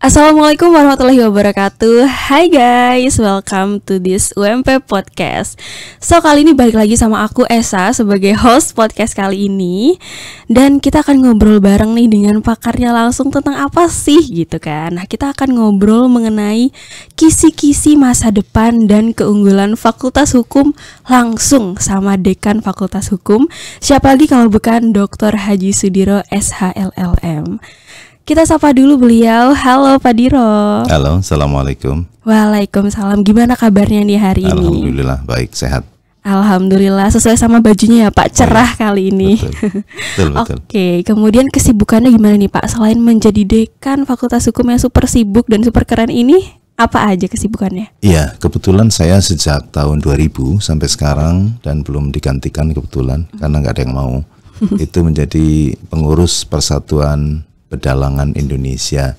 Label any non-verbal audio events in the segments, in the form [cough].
Assalamualaikum warahmatullahi wabarakatuh Hai guys, welcome to this UMP Podcast So, kali ini balik lagi sama aku Esa sebagai host podcast kali ini Dan kita akan ngobrol bareng nih dengan pakarnya langsung tentang apa sih gitu kan Nah, kita akan ngobrol mengenai kisi-kisi masa depan dan keunggulan Fakultas Hukum langsung sama Dekan Fakultas Hukum Siapa lagi kalau bukan Dr. Haji Sudiro SHLLM kita sapa dulu beliau. Halo Pak Diro. Halo, assalamualaikum. Waalaikumsalam. Gimana kabarnya nih hari ini? Alhamdulillah baik sehat. Alhamdulillah sesuai sama bajunya ya Pak cerah oh, kali ini. Betul. [laughs] betul, betul. Oke, okay, kemudian kesibukannya gimana nih Pak? Selain menjadi dekan Fakultas Hukum yang super sibuk dan super keren ini, apa aja kesibukannya? Iya, kebetulan saya sejak tahun 2000 sampai sekarang dan belum digantikan kebetulan karena nggak ada yang mau. [laughs] itu menjadi pengurus Persatuan pedalangan Indonesia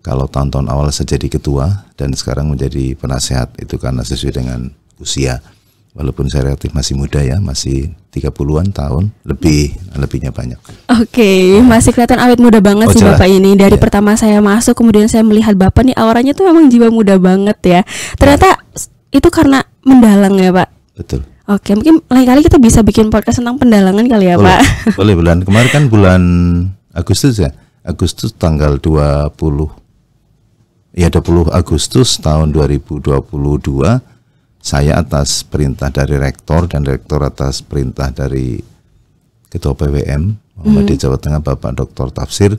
kalau tahun-tahun awal saya jadi ketua dan sekarang menjadi penasehat itu karena sesuai dengan usia walaupun saya relatif masih muda ya masih 30-an tahun lebih lebihnya banyak oke okay, masih kelihatan awet muda banget oh, sih jelas. bapak ini dari yeah. pertama saya masuk kemudian saya melihat bapak nih auranya tuh memang jiwa muda banget ya ternyata nah. itu karena mendalang ya pak betul Oke, mungkin lain kali kita bisa bikin podcast tentang pendalangan kali ya, boleh, Pak. Boleh bulan kemarin kan bulan Agustus ya. Agustus tanggal 20 ya 20 Agustus tahun 2022 saya atas perintah dari rektor dan rektor atas perintah dari Ketua PWM Muhammadiyah hmm. Jawa Tengah Bapak Dr. Tafsir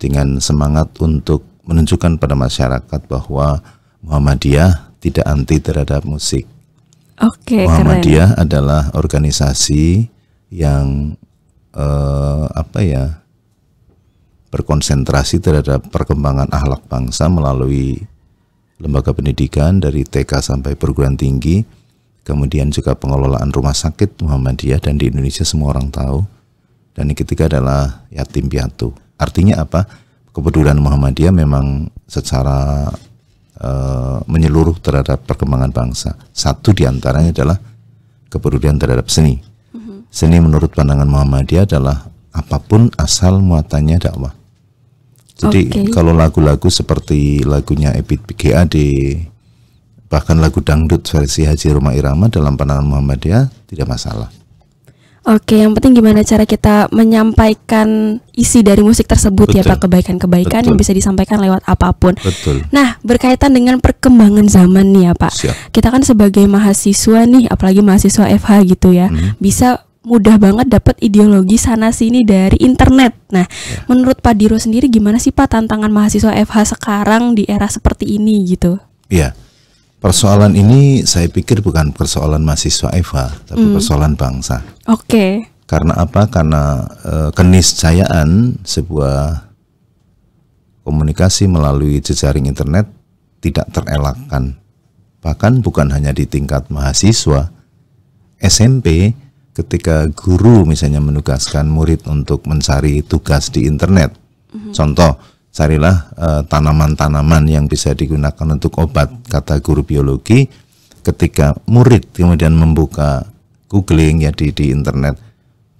dengan semangat untuk menunjukkan pada masyarakat bahwa Muhammadiyah tidak anti terhadap musik. Oke, okay, Muhammadiyah keren. adalah organisasi yang eh, apa ya? berkonsentrasi terhadap perkembangan ahlak bangsa melalui lembaga pendidikan dari TK sampai perguruan tinggi, kemudian juga pengelolaan rumah sakit Muhammadiyah dan di Indonesia semua orang tahu. Dan yang ketiga adalah yatim piatu. Artinya apa? Kepedulian Muhammadiyah memang secara uh, menyeluruh terhadap perkembangan bangsa. Satu diantaranya adalah kepedulian terhadap seni. Mm-hmm. Seni menurut pandangan Muhammadiyah adalah apapun asal muatannya dakwah. Jadi okay. kalau lagu-lagu seperti lagunya Epit GAD bahkan lagu dangdut versi Haji Roma Irama dalam pandangan Muhammadiyah tidak masalah. Oke, yang penting gimana cara kita menyampaikan isi dari musik tersebut Betul. ya Pak kebaikan-kebaikan yang bisa disampaikan lewat apapun. Betul. Nah, berkaitan dengan perkembangan zaman nih ya Pak. Siap. Kita kan sebagai mahasiswa nih, apalagi mahasiswa FH gitu ya, hmm. bisa mudah banget dapat ideologi sana sini dari internet. Nah, ya. menurut Pak Diro sendiri gimana sih Pak tantangan mahasiswa FH sekarang di era seperti ini gitu? Iya. Persoalan ini saya pikir bukan persoalan mahasiswa FH, tapi hmm. persoalan bangsa. Oke. Okay. Karena apa? Karena e, keniscayaan sebuah komunikasi melalui jejaring internet tidak terelakkan. Bahkan bukan hanya di tingkat mahasiswa SMP, ketika guru misalnya menugaskan murid untuk mencari tugas di internet. Mm-hmm. Contoh, carilah uh, tanaman-tanaman yang bisa digunakan untuk obat, kata guru biologi. Ketika murid kemudian membuka googling ya di di internet,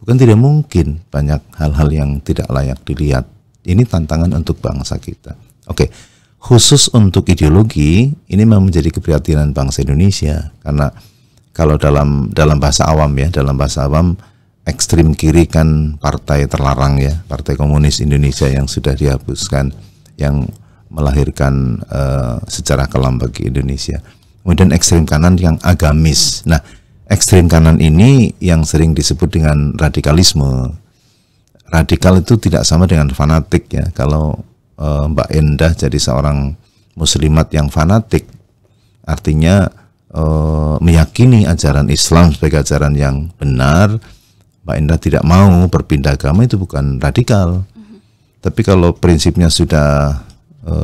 bukan tidak mungkin banyak hal-hal yang tidak layak dilihat. Ini tantangan untuk bangsa kita. Oke. Okay khusus untuk ideologi ini memang menjadi keprihatinan bangsa Indonesia karena kalau dalam dalam bahasa awam ya dalam bahasa awam ekstrim kiri kan partai terlarang ya partai komunis Indonesia yang sudah dihapuskan yang melahirkan uh, eh, secara kelam bagi Indonesia kemudian ekstrim kanan yang agamis nah ekstrim kanan ini yang sering disebut dengan radikalisme radikal itu tidak sama dengan fanatik ya kalau uh, Mbak Endah jadi seorang muslimat yang fanatik artinya Eh, meyakini ajaran Islam sebagai ajaran yang benar, Mbak Indra tidak mau berpindah agama itu bukan radikal. Tapi kalau prinsipnya sudah e,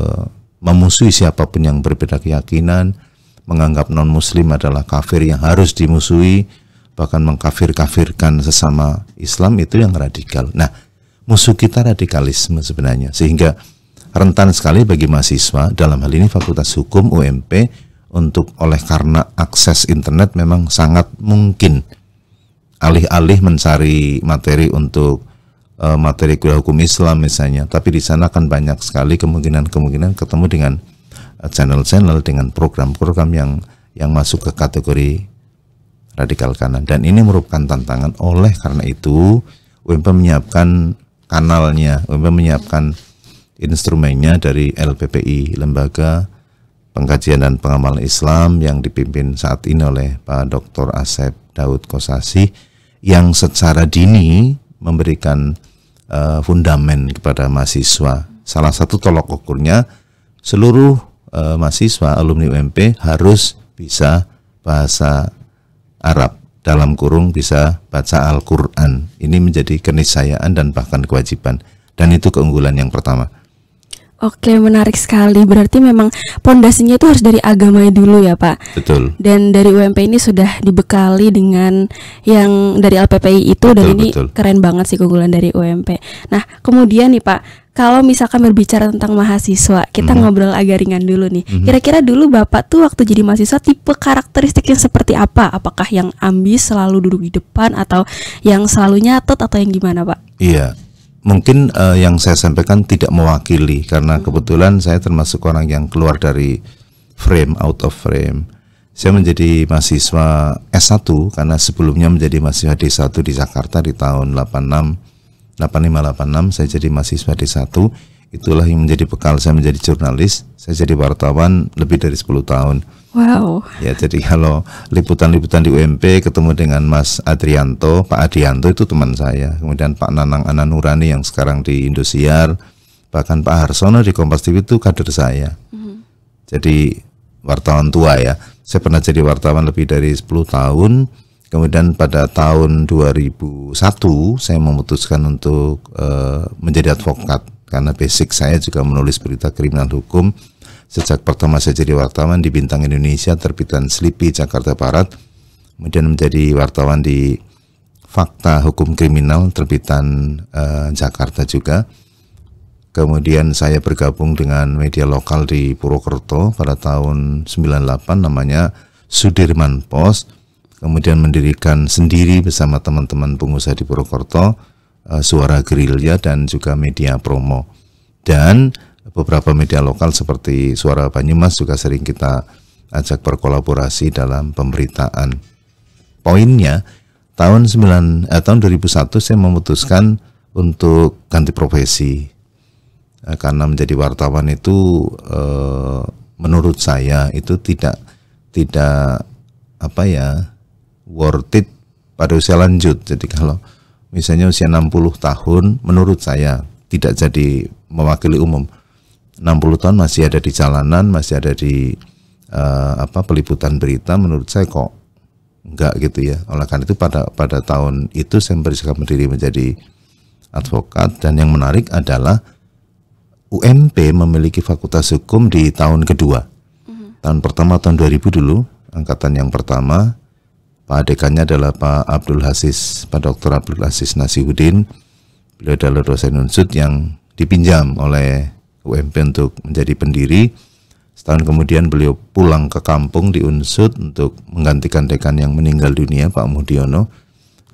memusuhi siapapun yang berbeda keyakinan, menganggap non-muslim adalah kafir yang harus dimusuhi, bahkan mengkafir-kafirkan sesama Islam itu yang radikal. Nah, musuh kita radikalisme sebenarnya. Sehingga rentan sekali bagi mahasiswa dalam hal ini Fakultas Hukum UMP untuk oleh karena akses internet memang sangat mungkin alih-alih mencari materi untuk e, materi kuliah hukum Islam misalnya, tapi di sana akan banyak sekali kemungkinan-kemungkinan ketemu dengan eh, channel-channel dengan program-program yang yang masuk ke kategori radikal kanan dan ini merupakan tantangan oleh karena itu UMP menyiapkan kanalnya, UMP menyiapkan instrumennya dari LPPI lembaga pengkajian dan pengamalan Islam yang dipimpin saat ini oleh Pak Dr. Asep Daud Kosasi yang secara dini memberikan uh, eh, fundamen kepada mahasiswa. Salah satu tolok ukurnya seluruh uh, mahasiswa alumni UMP harus bisa bahasa Arab dalam kurung bisa baca Al-Qur'an. Ini menjadi keniscayaan dan bahkan kewajiban dan itu keunggulan yang pertama. Oke, menarik sekali. Berarti memang pondasinya itu harus dari agamanya dulu ya, Pak. Betul. Dan dari UMP ini sudah dibekali dengan yang dari LPPI itu betul, dan ini betul. keren banget sih keunggulan dari UMP. Nah, kemudian nih, Pak, kalau misalkan berbicara tentang mahasiswa, kita -hmm. ngobrol agak ringan dulu nih. Mhm. Kira-kira -hmm. dulu Bapak tuh waktu jadi mahasiswa tipe karakteristiknya seperti apa? Apakah yang ambis selalu duduk di depan atau yang selalu nyatet atau yang gimana, Pak? Iya mungkin uh, yang saya sampaikan tidak mewakili karena hmm. kebetulan saya termasuk orang yang keluar dari frame out of frame. Saya menjadi mahasiswa S1 karena sebelumnya menjadi mahasiswa D1 di Jakarta di tahun 86 85, 86 saya jadi mahasiswa D1 itulah yang menjadi bekal saya menjadi jurnalis saya jadi wartawan lebih dari 10 tahun wow ya jadi kalau liputan-liputan di UMP ketemu dengan Mas Adrianto Pak Adrianto itu teman saya kemudian Pak Nanang Ananurani yang sekarang di Indosiar bahkan Pak Harsono di Kompas TV itu kader saya mm jadi wartawan tua ya saya pernah jadi wartawan lebih dari 10 tahun Kemudian pada tahun 2001 saya memutuskan untuk uh, menjadi advokat karena basic saya juga menulis berita kriminal hukum sejak pertama saya jadi wartawan di Bintang Indonesia terbitan Slipi Jakarta Barat kemudian menjadi wartawan di Fakta Hukum Kriminal terbitan eh, Jakarta juga kemudian saya bergabung dengan media lokal di Purwokerto pada tahun 98 namanya Sudirman Post kemudian mendirikan sendiri bersama teman-teman pengusaha di Purwokerto Eh, suara gerilya dan juga media promo. Dan beberapa media lokal seperti Suara Banyumas juga sering kita ajak berkolaborasi dalam pemberitaan. Poinnya tahun 9 eh, tahun 2001 saya memutuskan untuk ganti profesi eh, karena menjadi wartawan itu eh, menurut saya itu tidak tidak apa ya worth it pada usia lanjut. Jadi kalau misalnya usia 60 tahun menurut saya tidak jadi mewakili umum 60 tahun masih ada di jalanan masih ada di uh, apa peliputan berita menurut saya kok enggak gitu ya oleh karena itu pada pada tahun itu saya berusaha mendiri menjadi advokat dan yang menarik adalah UMP memiliki fakultas hukum di tahun kedua. Mm-hmm. Tahun pertama tahun 2000 dulu, angkatan yang pertama Pak dekannya adalah Pak Abdul Hasis, Pak Dr. Abdul Hasis Nasihuddin. Beliau adalah dosen Unsud yang dipinjam oleh UMP untuk menjadi pendiri. Setahun kemudian beliau pulang ke kampung di Unsud untuk menggantikan dekan yang meninggal dunia Pak Mudiono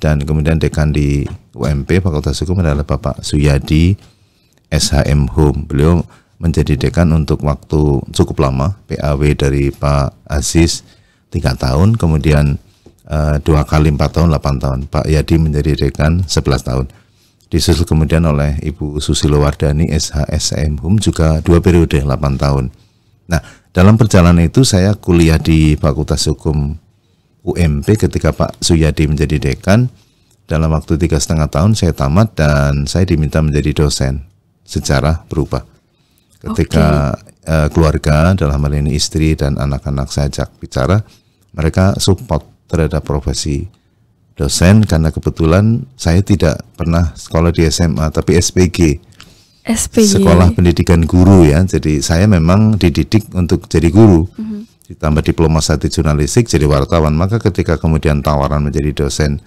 dan kemudian dekan di UMP Fakultas Hukum adalah Bapak Suyadi SHM Home. Beliau menjadi dekan untuk waktu cukup lama PAW dari Pak Aziz tiga tahun kemudian Eh, dua kali empat tahun 8 tahun Pak Yadi menjadi dekan 11 tahun disusul kemudian oleh Ibu Susilo Wardani SHSM Hum juga dua periode 8 tahun nah dalam perjalanan itu saya kuliah di Fakultas Hukum UMP ketika Pak Suyadi menjadi dekan dalam waktu tiga setengah tahun saya tamat dan saya diminta menjadi dosen secara berubah ketika okay. uh, eh, keluarga dalam hal ini istri dan anak-anak saya ajak bicara mereka support terhadap profesi dosen karena kebetulan saya tidak pernah sekolah di SMA tapi SPG. SPG. Sekolah Pendidikan Guru ya. Jadi saya memang dididik untuk jadi guru. Mm -hmm. Ditambah diploma satu jurnalistik jadi wartawan. Maka ketika kemudian tawaran menjadi dosen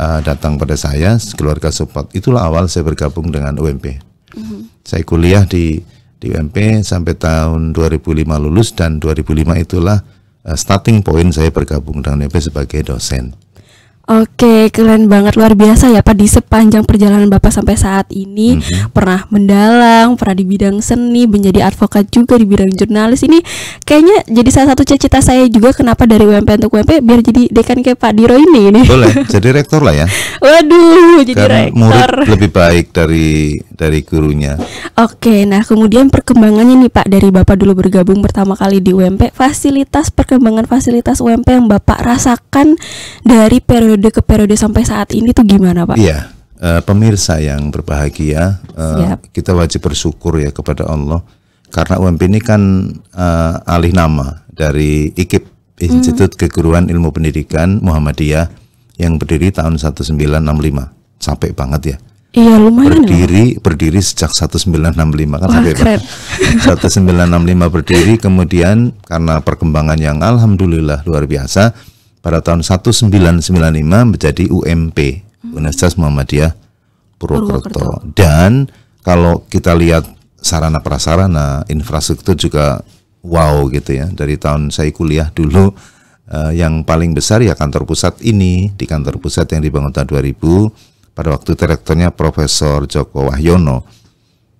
uh, datang pada saya, keluarga support. Itulah awal saya bergabung dengan UMP. Mm -hmm. Saya kuliah di di UMP sampai tahun 2005 lulus dan 2005 itulah Eh, starting point saya bergabung dengan UNP sebagai dosen Oke, keren banget luar biasa ya Pak di sepanjang perjalanan Bapak sampai saat ini mm-hmm. pernah mendalang, pernah di bidang seni, menjadi advokat juga di bidang jurnalis. Ini kayaknya jadi salah satu cita-cita saya juga kenapa dari UMP untuk UMP biar jadi dekan kayak Pak Diro ini ini. Boleh, [laughs] jadi rektor lah ya. Waduh, jadi Karena rektor. murid lebih baik dari dari gurunya. Oke, nah kemudian perkembangannya nih Pak dari Bapak dulu bergabung pertama kali di UMP, fasilitas perkembangan fasilitas UMP yang Bapak rasakan dari periode periode ke periode sampai saat ini tuh gimana Pak? Iya, uh, pemirsa yang berbahagia, uh, kita wajib bersyukur ya kepada Allah karena UMP ini kan uh, alih nama dari IKIP Institut hmm. Keguruan Ilmu Pendidikan Muhammadiyah yang berdiri tahun 1965. sampai banget ya. Iya lumayan ya, Berdiri ya. berdiri sejak 1965 kan Wah, sampai keren. 1965 [laughs] berdiri kemudian karena perkembangan yang alhamdulillah luar biasa pada tahun 1995 menjadi UMP hmm. Universitas Muhammadiyah Purwokerto. Purwokerto. Dan kalau kita lihat sarana prasarana, infrastruktur juga wow gitu ya. Dari tahun saya kuliah dulu uh, yang paling besar ya kantor pusat ini, di kantor pusat yang dibangun tahun 2000 pada waktu direkturnya Profesor Joko Wahyono.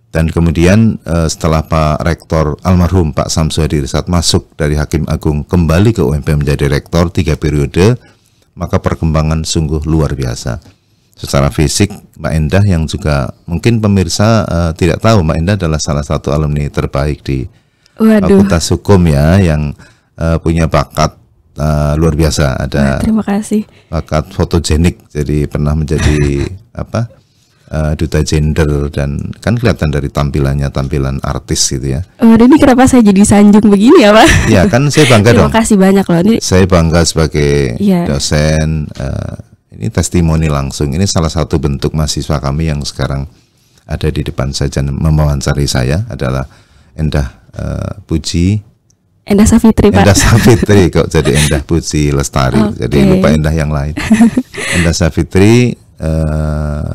Dan kemudian uh, setelah Pak Rektor almarhum Pak Samsu Hadi saat masuk dari Hakim Agung kembali ke UMP menjadi rektor tiga periode, maka perkembangan sungguh luar biasa. Secara fisik, Mbak Endah yang juga mungkin pemirsa uh, tidak tahu, Mbak Endah adalah salah satu alumni terbaik di eh, Waduh. Fakultas Hukum ya, yang uh, punya bakat uh, luar biasa ada nah, terima kasih bakat fotogenik jadi pernah menjadi [laughs] apa uh, duta gender dan kan kelihatan dari tampilannya tampilan artis gitu ya. Oh, ini kenapa saya jadi sanjung begini ya pak? Ya kan saya bangga [laughs] dong. Terima kasih banyak loh ini. Saya bangga sebagai ya. dosen. Uh, ini testimoni langsung. Ini salah satu bentuk mahasiswa kami yang sekarang ada di depan saja memawancari saya adalah Endah uh, Puji. Endah Safitri Pak. Endah Safitri. [laughs] kok jadi Endah Puji Lestari. Okay. Jadi lupa Endah yang lain. [laughs] Endah Safitri. Uh,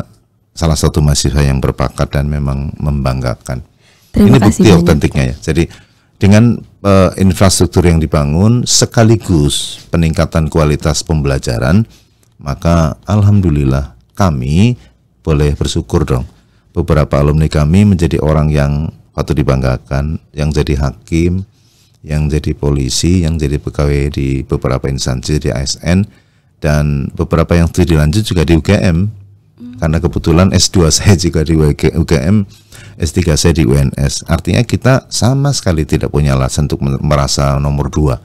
salah satu mahasiswa yang berbakat dan memang membanggakan. Terima Ini bukti banyak. autentiknya ya. Jadi dengan uh, infrastruktur yang dibangun sekaligus peningkatan kualitas pembelajaran, maka alhamdulillah kami boleh bersyukur dong. Beberapa alumni kami menjadi orang yang patut dibanggakan, yang jadi hakim, yang jadi polisi, yang jadi pegawai di beberapa instansi di ASN dan beberapa yang studi lanjut juga di UGM karena kebetulan S2 saya juga di UGM, S3 saya di UNS. Artinya kita sama sekali tidak punya alasan untuk merasa nomor dua,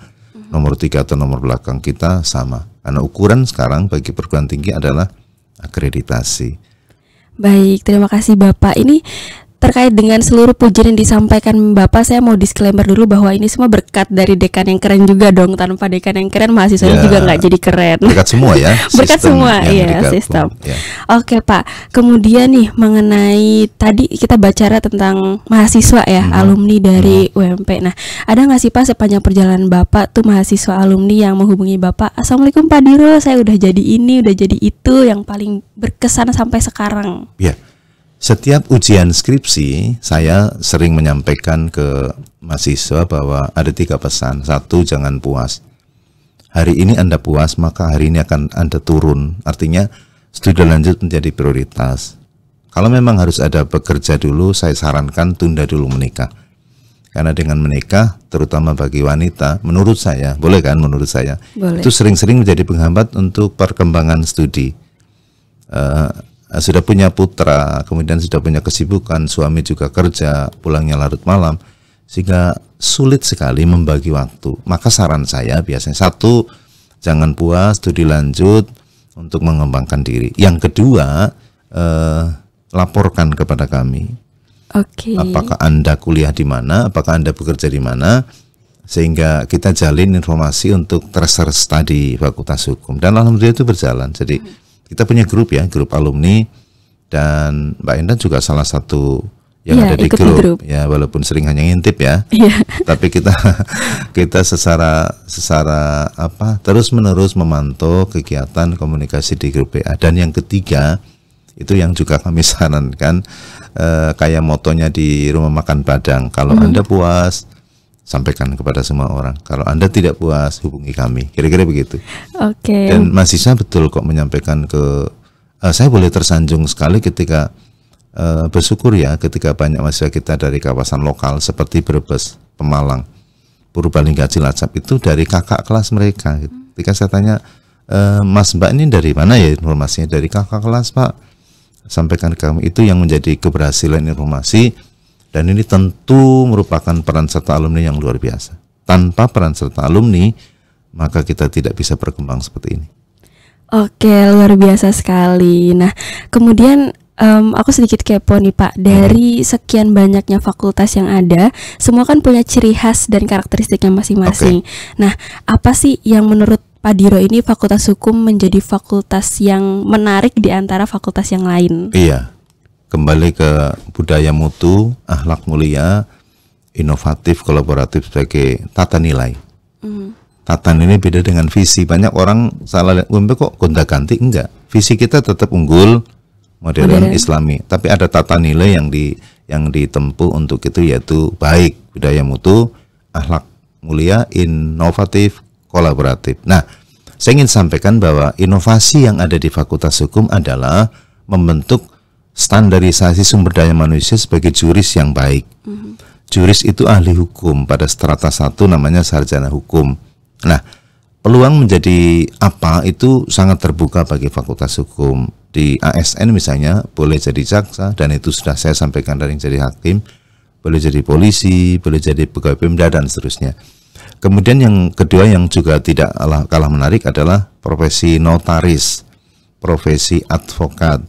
nomor tiga atau nomor belakang kita sama. Karena ukuran sekarang bagi perguruan tinggi adalah akreditasi. Baik, terima kasih Bapak. Ini terkait dengan seluruh pujian yang disampaikan Bapak, saya mau disclaimer dulu bahwa ini semua berkat dari dekan yang keren juga dong. Tanpa dekan yang keren, mahasiswa yeah. juga nggak jadi keren. Berkat semua ya. [laughs] berkat semua, iya, ya sistem. Yeah. Oke Pak. Kemudian nih mengenai tadi kita bicara tentang mahasiswa ya, hmm. alumni dari hmm. UMP. Nah, ada nggak sih Pak sepanjang perjalanan Bapak tuh mahasiswa alumni yang menghubungi Bapak, Assalamualaikum Pak Diro, saya udah jadi ini, udah jadi itu, yang paling berkesan sampai sekarang? Iya. Yeah setiap ujian skripsi, saya sering menyampaikan ke mahasiswa bahwa ada tiga pesan. Satu, jangan puas. Hari ini Anda puas, maka hari ini akan Anda turun. Artinya, studi lanjut menjadi prioritas. Kalau memang harus ada bekerja dulu, saya sarankan tunda dulu menikah. Karena dengan menikah, terutama bagi wanita, menurut saya, boleh kan menurut saya, boleh. itu sering-sering menjadi penghambat untuk perkembangan studi. Uh, Eh, sudah punya putra, kemudian sudah punya kesibukan, suami juga kerja, pulangnya larut malam, sehingga sulit sekali membagi waktu. Maka saran saya biasanya satu, jangan puas, studi lanjut untuk mengembangkan diri. Yang kedua, eh, laporkan kepada kami. Okay. Apakah anda kuliah di mana? Apakah anda bekerja di mana? Sehingga kita jalin informasi untuk terus tadi Fakultas Hukum dan alhamdulillah itu berjalan. Jadi hmm kita punya grup ya, grup alumni dan Mbak Endan juga salah satu yang ya, ada di grup. grup ya walaupun sering hanya ngintip ya, ya. [laughs] tapi kita kita secara secara apa terus menerus memantau kegiatan komunikasi di grup ya. dan yang ketiga itu yang juga kami [laughs] sarankan eh, kayak motonya di rumah makan Padang kalau hmm. anda puas sampaikan kepada semua orang. Kalau Anda tidak puas, hubungi kami. Kira-kira begitu. Oke. Okay. Dan mahasiswa betul kok menyampaikan ke uh, saya boleh tersanjung sekali ketika uh, bersyukur ya ketika banyak mahasiswa kita dari kawasan lokal seperti Brebes, Pemalang, Purbalingga, Cilacap itu dari kakak kelas mereka. Ketika saya tanya uh, Mas Mbak ini dari mana ya informasinya? Dari kakak kelas Pak. Sampaikan ke kami itu yang menjadi keberhasilan informasi dan ini tentu merupakan peran serta alumni yang luar biasa. Tanpa peran serta alumni, maka kita tidak bisa berkembang seperti ini. Oke, luar biasa sekali. Nah, kemudian um, aku sedikit kepo nih Pak. Dari mhm. sekian banyaknya fakultas yang ada, semua kan punya ciri khas dan karakteristiknya masing-masing. Nah, apa sih yang menurut Pak Diro ini Fakultas Hukum menjadi fakultas yang menarik di antara fakultas yang lain? Iya kembali ke budaya mutu, akhlak mulia, inovatif, kolaboratif sebagai tata nilai. Mm. Tata nilai beda dengan visi. Banyak orang salah lihat kok gonta ganti enggak. Visi kita tetap unggul, modern, modern Islami. Tapi ada tata nilai yang di yang ditempuh untuk itu yaitu baik budaya mutu, akhlak mulia, inovatif, kolaboratif. Nah, saya ingin sampaikan bahwa inovasi yang ada di Fakultas Hukum adalah membentuk standarisasi sumber daya manusia sebagai juris yang baik. Mm-hmm. Juris itu ahli hukum pada strata satu namanya sarjana hukum. Nah, peluang menjadi apa itu sangat terbuka bagi fakultas hukum. Di ASN misalnya boleh jadi jaksa dan itu sudah saya sampaikan dari jadi hakim, boleh jadi polisi, boleh jadi pegawai pemda dan seterusnya. Kemudian yang kedua yang juga tidak kalah menarik adalah profesi notaris, profesi advokat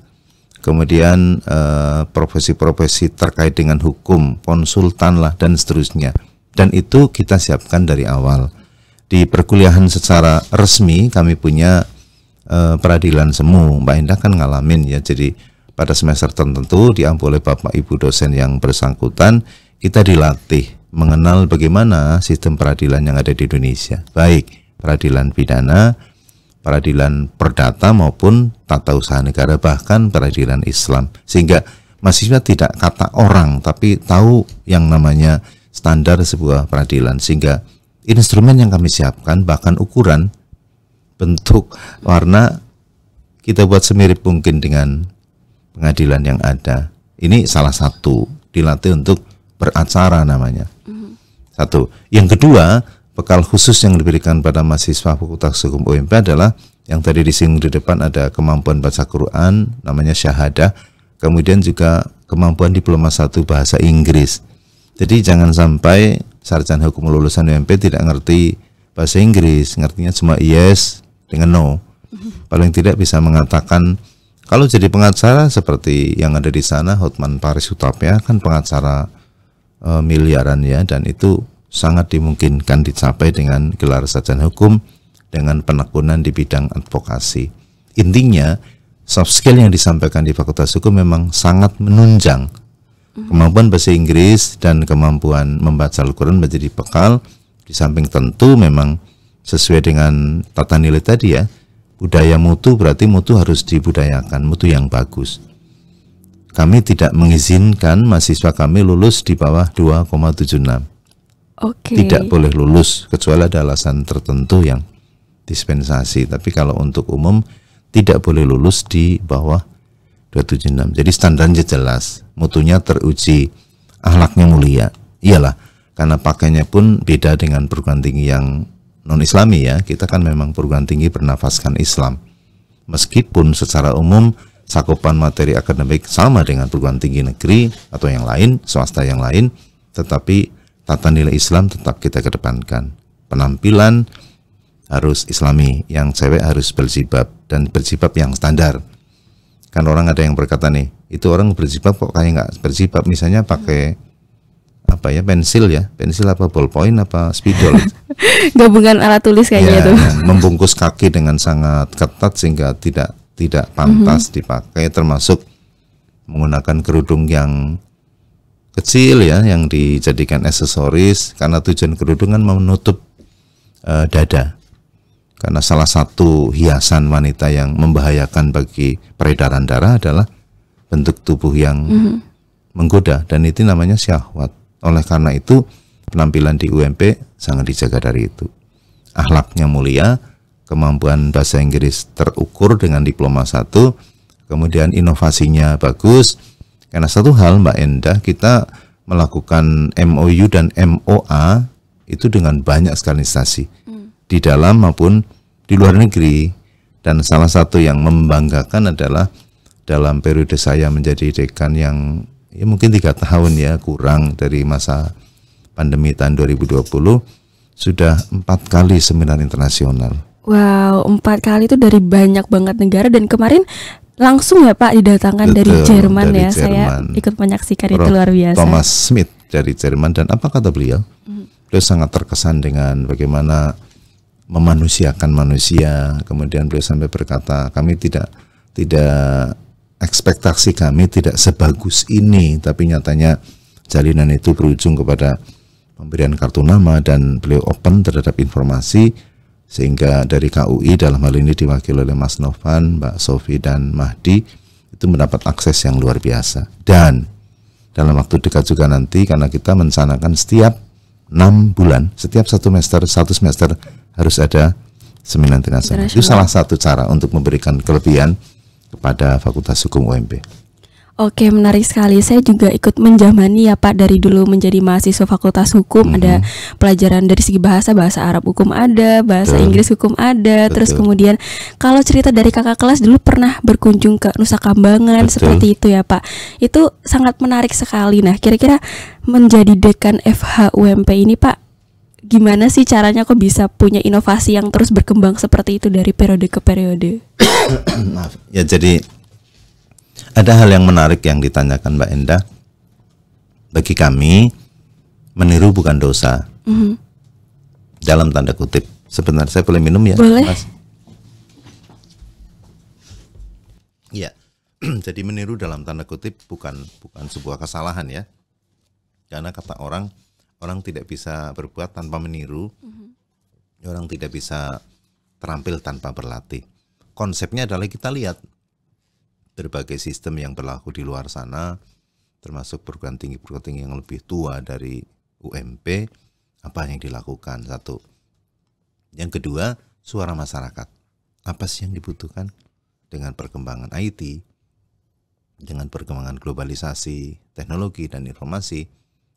kemudian eh, profesi-profesi terkait dengan hukum, konsultan lah dan seterusnya. Dan itu kita siapkan dari awal. Di perkuliahan secara resmi kami punya eh, peradilan semu. Mbak Indah kan ngalamin ya. Jadi pada semester tertentu diampu oleh Bapak Ibu dosen yang bersangkutan, kita dilatih mengenal bagaimana sistem peradilan yang ada di Indonesia. Baik peradilan pidana, peradilan perdata maupun tata usaha negara bahkan peradilan Islam sehingga mahasiswa tidak kata orang tapi tahu yang namanya standar sebuah peradilan sehingga instrumen yang kami siapkan bahkan ukuran bentuk warna kita buat semirip mungkin dengan pengadilan yang ada ini salah satu dilatih untuk beracara namanya mm-hmm. satu yang kedua bekal khusus yang diberikan pada mahasiswa Fakultas Hukum UMP adalah yang tadi disinggung di depan ada kemampuan bahasa Quran namanya syahadah, kemudian juga kemampuan diploma satu bahasa Inggris. Jadi jangan sampai sarjana hukum lulusan UMP tidak ngerti bahasa Inggris, ngertinya cuma yes dengan no. Paling tidak bisa mengatakan kalau jadi pengacara seperti yang ada di sana Hotman Paris Utopia kan pengacara e, miliaran ya dan itu sangat dimungkinkan dicapai dengan gelar sarjana hukum dengan penekunan di bidang advokasi. Intinya, soft skill yang disampaikan di Fakultas Hukum memang sangat menunjang kemampuan bahasa Inggris dan kemampuan membaca Al-Quran menjadi bekal di samping tentu memang sesuai dengan tata nilai tadi ya budaya mutu berarti mutu harus dibudayakan mutu yang bagus kami tidak mengizinkan mahasiswa kami lulus di bawah 2,76 okay. tidak boleh lulus kecuali ada alasan tertentu yang dispensasi. Tapi kalau untuk umum tidak boleh lulus di bawah 276. Jadi standarnya jelas, mutunya teruji, ahlaknya mulia. Iyalah, karena pakainya pun beda dengan perguruan tinggi yang non-islami ya. Kita kan memang perguruan tinggi bernafaskan Islam. Meskipun secara umum cakupan materi akademik sama dengan perguruan tinggi negeri atau yang lain, swasta yang lain, tetapi tata nilai Islam tetap kita kedepankan. Penampilan harus islami, yang cewek harus berjibab dan berjibab yang standar. Kan orang ada yang berkata nih, itu orang berjibab kok kayak nggak berjibab. misalnya pakai apa ya pensil ya pensil apa ballpoint apa spidol [laughs] gabungan alat tulis kayaknya ya, itu membungkus kaki dengan sangat ketat sehingga tidak tidak pantas mm -hmm. dipakai termasuk menggunakan kerudung yang kecil ya yang dijadikan aksesoris karena tujuan kerudung kan menutup uh, dada karena salah satu hiasan wanita yang membahayakan bagi peredaran darah adalah bentuk tubuh yang mm -hmm. menggoda dan itu namanya syahwat. Oleh karena itu penampilan di UMP sangat dijaga dari itu. Ahlaknya mulia, kemampuan bahasa Inggris terukur dengan diploma satu, kemudian inovasinya bagus, karena satu hal Mbak Endah kita melakukan MOU dan MOA itu dengan banyak sekali instansi hmm. di dalam maupun di luar negeri. Dan salah satu yang membanggakan adalah dalam periode saya menjadi dekan yang ya mungkin tiga tahun ya kurang dari masa pandemi tahun 2020 sudah empat kali seminar internasional. Wow, empat kali itu dari banyak banget negara dan kemarin langsung ya Pak didatangkan Betul, dari Jerman dari ya. Jerman. Saya ikut menyaksikan Prof. itu luar biasa. Thomas Smith dari Jerman dan apa kata beliau? Mm-hmm. Beliau sangat terkesan dengan bagaimana memanusiakan manusia. Kemudian beliau sampai berkata, kami tidak tidak ekspektasi kami tidak sebagus ini, tapi nyatanya jalinan itu berujung kepada pemberian kartu nama dan beliau open terhadap informasi sehingga dari KUI dalam hal ini diwakili oleh Mas Novan, Mbak Sofi dan Mahdi itu mendapat akses yang luar biasa dan dalam waktu dekat juga nanti karena kita mencanakan setiap enam bulan setiap satu semester satu semester harus ada seminar internasional itu salah satu cara untuk memberikan kelebihan kepada Fakultas Hukum UMP. Oke, menarik sekali. Saya juga ikut menjamani ya Pak dari dulu menjadi mahasiswa Fakultas Hukum mm -hmm. ada pelajaran dari segi bahasa, bahasa Arab hukum ada, bahasa Betul. Inggris hukum ada. Betul. Terus kemudian kalau cerita dari kakak kelas dulu pernah berkunjung ke Nusa Kambangan Betul. seperti itu ya Pak. Itu sangat menarik sekali. Nah, kira-kira menjadi dekan FH UMP ini Pak gimana sih caranya kok bisa punya inovasi yang terus berkembang seperti itu dari periode ke periode? [coughs] Maaf. Ya jadi ada hal yang menarik yang ditanyakan Mbak Enda. Bagi kami, meniru bukan dosa. Mm-hmm. Dalam tanda kutip. Sebentar saya boleh minum ya, boleh. Mas? Ya. [clears throat] Jadi meniru dalam tanda kutip bukan bukan sebuah kesalahan ya. Karena kata orang orang tidak bisa berbuat tanpa meniru. Mm-hmm. Orang tidak bisa terampil tanpa berlatih. Konsepnya adalah kita lihat berbagai sistem yang berlaku di luar sana termasuk perguruan tinggi perguruan tinggi yang lebih tua dari UMP apa yang dilakukan satu yang kedua suara masyarakat apa sih yang dibutuhkan dengan perkembangan IT dengan perkembangan globalisasi teknologi dan informasi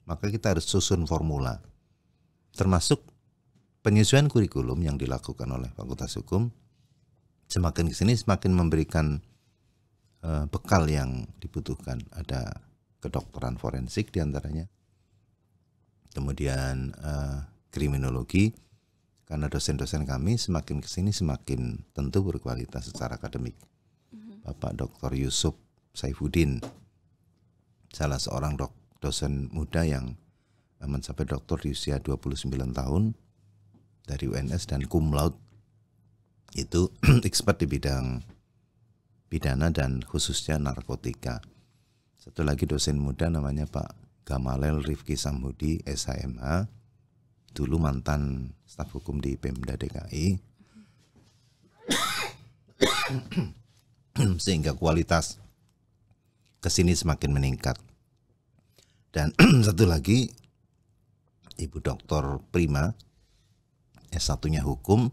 maka kita harus susun formula termasuk penyesuaian kurikulum yang dilakukan oleh Fakultas Hukum semakin kesini semakin memberikan Eh, bekal yang dibutuhkan. Ada kedokteran forensik diantaranya, kemudian eh, kriminologi. Karena dosen-dosen kami semakin kesini semakin tentu berkualitas secara akademik. Mhm. Bapak Dr. Yusuf Saifuddin, salah seorang dok, dosen muda yang mencapai doktor di usia 29 tahun dari UNS dan cum laude itu [clears throat] expert di bidang pidana dan khususnya narkotika. Satu lagi dosen muda namanya Pak Gamalel Rifki Samhudi SHMH dulu mantan staf hukum di Pemda DKI [coughs] sehingga kualitas kesini semakin meningkat dan [coughs] satu lagi Ibu Dr. Prima S1-nya hukum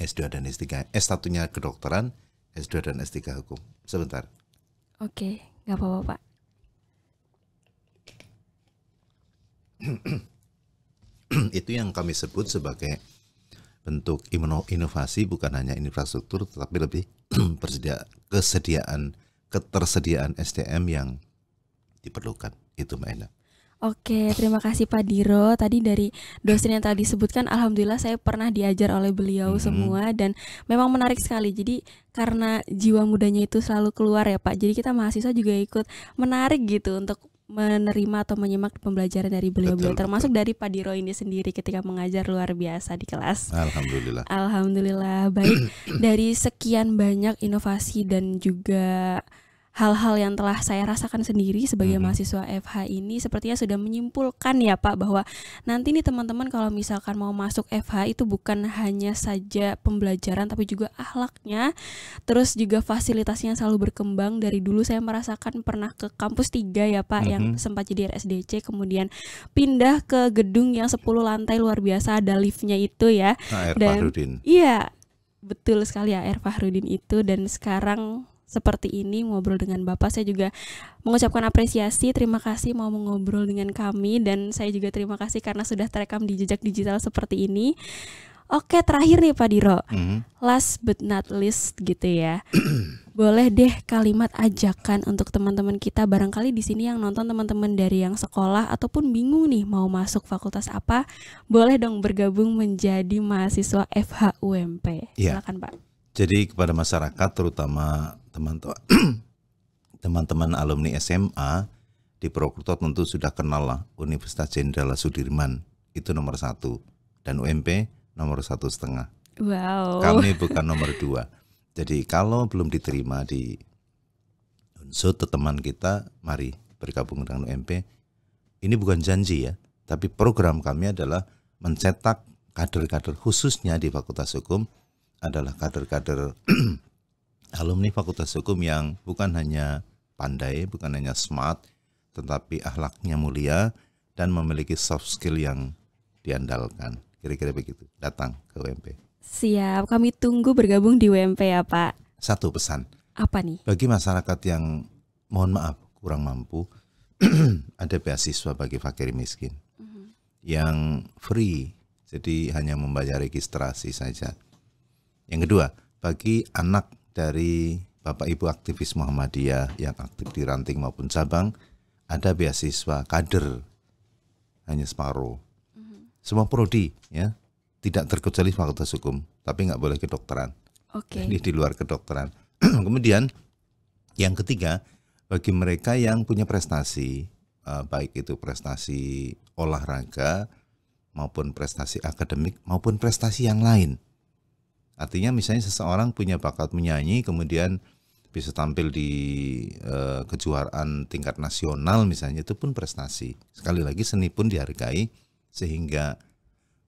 S2 [coughs] dan S3 S1-nya kedokteran S2 dan S3 hukum. Sebentar. Oke, nggak apa-apa, Pak. [clears throat] Itu yang kami sebut sebagai bentuk inovasi bukan hanya infrastruktur tetapi lebih [clears throat] persedia kesediaan ketersediaan SDM yang diperlukan. Itu Mbak Enda. Oke, terima kasih Pak Diro. Tadi dari dosen yang tadi sebutkan, alhamdulillah saya pernah diajar oleh beliau hmm. semua dan memang menarik sekali. Jadi karena jiwa mudanya itu selalu keluar ya Pak, jadi kita mahasiswa juga ikut menarik gitu untuk menerima atau menyimak pembelajaran dari beliau-beliau termasuk dari Pak Diro ini sendiri ketika mengajar luar biasa di kelas. Alhamdulillah. Alhamdulillah. Baik, [clears throat] dari sekian banyak inovasi dan juga hal-hal yang telah saya rasakan sendiri sebagai hmm. mahasiswa FH ini sepertinya sudah menyimpulkan ya Pak bahwa nanti nih teman-teman kalau misalkan mau masuk FH itu bukan hanya saja pembelajaran tapi juga ahlaknya terus juga fasilitasnya selalu berkembang dari dulu saya merasakan pernah ke kampus 3 ya Pak hmm. yang mm-hmm. sempat jadi RSDC kemudian pindah ke gedung yang 10 lantai luar biasa ada liftnya itu ya nah, dan Fahrudin. iya betul sekali ya Fahrudin itu dan sekarang seperti ini ngobrol dengan Bapak. Saya juga mengucapkan apresiasi, terima kasih mau mengobrol dengan kami dan saya juga terima kasih karena sudah terekam di jejak digital seperti ini. Oke, terakhir nih Pak Diro. Mm. Last but not least gitu ya. [clears throat] Boleh deh kalimat ajakan untuk teman-teman kita barangkali di sini yang nonton teman-teman dari yang sekolah ataupun bingung nih mau masuk fakultas apa, boleh dong bergabung menjadi mahasiswa FH UMP. Yeah. Silakan, Pak. Jadi kepada masyarakat terutama [clears throat] teman-teman alumni SMA di Prokerto tentu sudah kenal lah Universitas Jenderal Sudirman itu nomor satu dan UMP nomor satu setengah. Wow. Kami bukan nomor dua. Jadi kalau belum diterima di Unsur teman kita, mari bergabung dengan UMP. Ini bukan janji ya, tapi program kami adalah mencetak kader-kader khususnya di Fakultas Hukum adalah kader-kader [clears throat] alumni Fakultas Hukum yang bukan hanya pandai, bukan hanya smart, tetapi ahlaknya mulia dan memiliki soft skill yang diandalkan. Kira-kira begitu. Datang ke WMP. Siap, kami tunggu bergabung di WMP ya Pak. Satu pesan. Apa nih? Bagi masyarakat yang mohon maaf kurang mampu, [clears throat] ada beasiswa bagi fakir miskin mm -hmm. yang free, jadi hanya membayar registrasi saja. Yang kedua, bagi anak dari Bapak Ibu aktivis Muhammadiyah yang aktif di Ranting maupun cabang, ada beasiswa kader hanya separuh. Mhm. Semua prodi ya, tidak terkecuali fakultas hukum, tapi nggak boleh kedokteran. Okay. Ini di luar kedokteran. [clears throat] Kemudian yang ketiga bagi mereka yang punya prestasi eh, baik itu prestasi olahraga maupun prestasi akademik maupun prestasi yang lain Artinya misalnya seseorang punya bakat menyanyi kemudian bisa tampil di e, kejuaraan tingkat nasional misalnya itu pun prestasi. Sekali lagi seni pun dihargai sehingga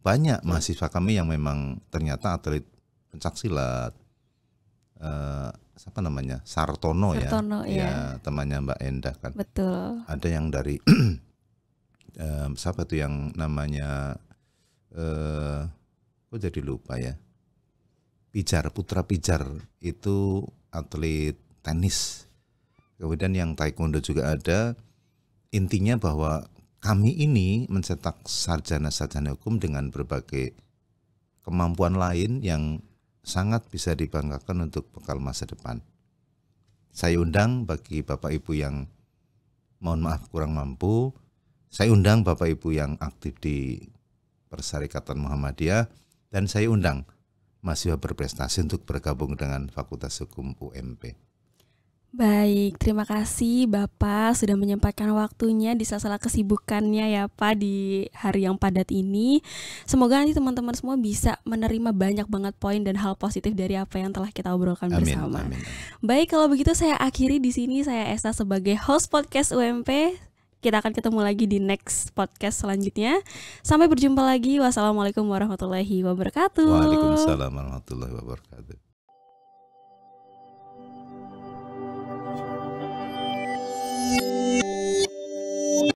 banyak iya. mahasiswa kami yang memang ternyata atlet pencak silat E, eh, siapa namanya Sartono, ya. Sartono ya, Iya. ya temannya Mbak Endah kan. Betul. Ada yang dari e, [clears throat] siapa tuh yang namanya eh kok jadi lupa ya pijar putra pijar itu atlet tenis kemudian yang taekwondo juga ada intinya bahwa kami ini mencetak sarjana-sarjana hukum dengan berbagai kemampuan lain yang sangat bisa dibanggakan untuk bekal masa depan. Saya undang bagi Bapak Ibu yang mohon maaf kurang mampu, saya undang Bapak Ibu yang aktif di Persyarikatan Muhammadiyah dan saya undang mahasiswa berprestasi untuk bergabung dengan Fakultas Hukum UMP. Baik, terima kasih Bapak sudah menyempatkan waktunya di sela-sela kesibukannya ya Pak di hari yang padat ini. Semoga nanti teman-teman semua bisa menerima banyak banget poin dan hal positif dari apa yang telah kita obrolkan amin, bersama. Amin. Baik, kalau begitu saya akhiri di sini saya Esa sebagai host podcast UMP. Kita akan ketemu lagi di next podcast selanjutnya. Sampai berjumpa lagi. Wassalamualaikum warahmatullahi wabarakatuh. Waalaikumsalam warahmatullahi wabarakatuh.